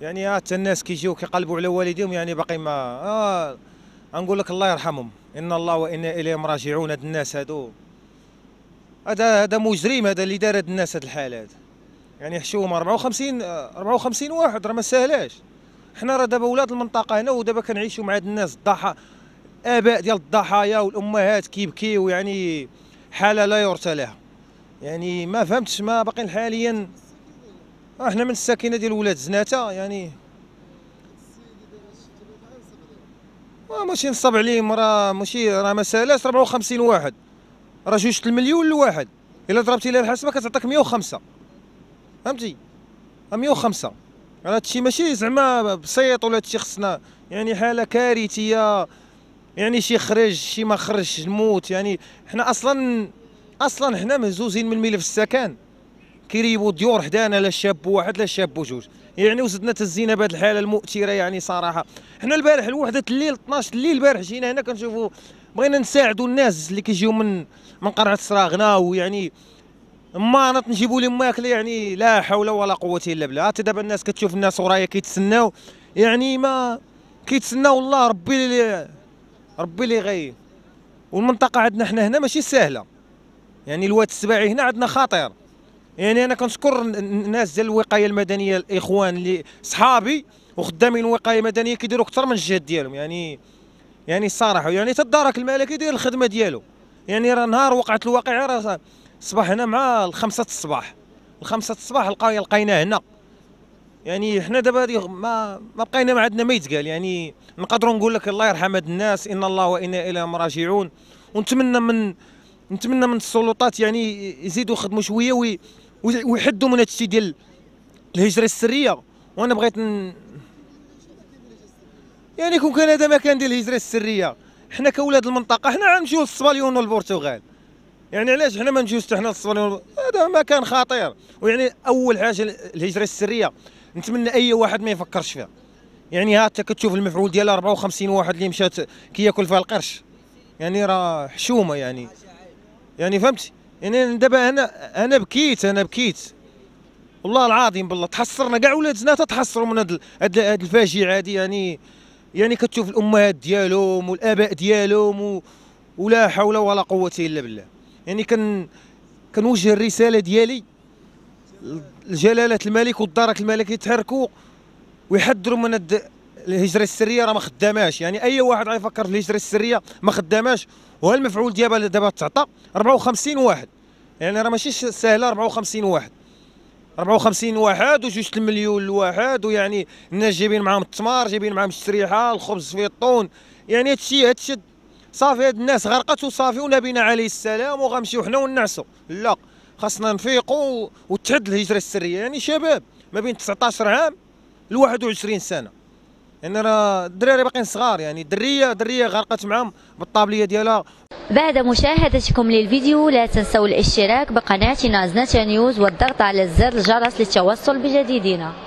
يعني حتى الناس كيجيو كيقلبوا على والديهم يعني باقي ما آه نقول لك الله يرحمهم ان الله وانا اليهم راجعون هاد الناس هادو هذا هذا مجرم هذا اللي دار هاد الناس هاد الحالات يعني حشوهم 54 54 واحد راه ما ساهلاش حنا راه دابا ولاد المنطقه هنا ودابا كنعيشوا مع هاد الناس الضحى الاباء ديال الضحايا والامهات كيبكيو يعني حاله لا يرثى لها يعني ما فهمتش ما باقي حاليا آه، احنا من الساكنه ديال ولاد زناته يعني ما آه، ماشي نصب عليهم راه ماشي راه ما سالاش 54 واحد راه جوج المليون لواحد الا ضربتي لها الحسبه كتعطيك 105 فهمتي 105 راه هادشي ماشي زعما بسيط ولا هادشي خصنا يعني حاله كارثيه يعني شي خرج شي ما خرجش الموت يعني حنا اصلا اصلا حنا مهزوزين من ملف السكن كيريبو ديور حدانا لا شاب واحد لا شاب وجوج يعني وزدنا تزينا بهذه الحاله المؤثره يعني صراحه حنا البارح الوحده الليل 12 الليل البارح جينا هنا كنشوفوا بغينا نساعدوا الناس اللي كيجيو من من قرعه صراغنا ويعني ما نجيبوا لهم ماكله يعني لا حول ولا قوه الا بالله حتى دابا الناس كتشوف الناس ورايا كيتسناو يعني ما كيتسناو الله ربي اللي ربي اللي غي والمنطقه عندنا حنا هنا ماشي سهله يعني الواد السباعي هنا عندنا خطير يعني انا كنشكر الناس ديال الوقايه المدنيه الاخوان اللي صحابي وخدامين الوقايه المدنيه كيديروا اكثر من الجهد ديالهم يعني يعني الصراحه يعني حتى الدرك الملكي يدير الخدمه ديالو يعني راه نهار وقعت الواقعه راه هنا مع الخمسة الصباح الخمسة الصباح لقاي لقيناه هنا يعني حنا دابا ما ما بقينا ما عندنا ما يتقال يعني نقدروا نقول لك الله يرحم هاد الناس ان الله وانا اليهم راجعون ونتمنى من نتمنى من السلطات يعني يزيدوا يخدموا شويه وي ويحدوا من هادشي ديال الهجره السريه وانا بغيت ن... يعني كون كان هذا مكان ديال الهجره السريه حنا كولاد المنطقه حنا غنمشيو للسباليون والبرتغال يعني علاش حنا ما نجيوش حتى حنا للسباليون هذا مكان خطير ويعني اول حاجه الهجره السريه نتمنى اي واحد ما يفكرش فيها يعني ها انت كتشوف المفعول ديالها 54 واحد اللي مشات كياكل فيها القرش يعني راه حشومه يعني يعني فهمتي يعني دابا انا انا بكيت انا بكيت والله العظيم بالله تحسرنا كاع ولادنا تتحسروا من هاد هاد الفاجعه هادي يعني يعني كتشوف الامهات ديالهم والاباء ديالهم و... ولا حول ولا قوه الا بالله يعني كن كنوجه الرساله ديالي لجلاله الملك والدرك الملكي يتحركوا ويحذروا من هاد الهجره السريه راه ما خداماش يعني اي واحد غيفكر في الهجره السريه ما خداماش وهالمفعول ديالها دابا تعطى 54 واحد يعني راه ماشي سهله 54 واحد 54 واحد وجوج المليون الواحد ويعني الناس جايبين معاهم التمار جايبين معاهم الشريحه الخبز في الطون يعني هادشي هادشي صافي هاد الناس غرقت وصافي ونبينا عليه السلام وغنمشيو حنا ونعسو لا خاصنا نفيقوا وتعد الهجره السريه يعني شباب ما بين 19 عام ل 21 سنه يعني راه الدراري باقيين صغار يعني دريه دريه غرقت معاهم بالطابليه ديالها بعد مشاهدتكم للفيديو لا تنسوا الاشتراك بقناتنا زنتا نيوز والضغط على زر الجرس للتوصل بجديدنا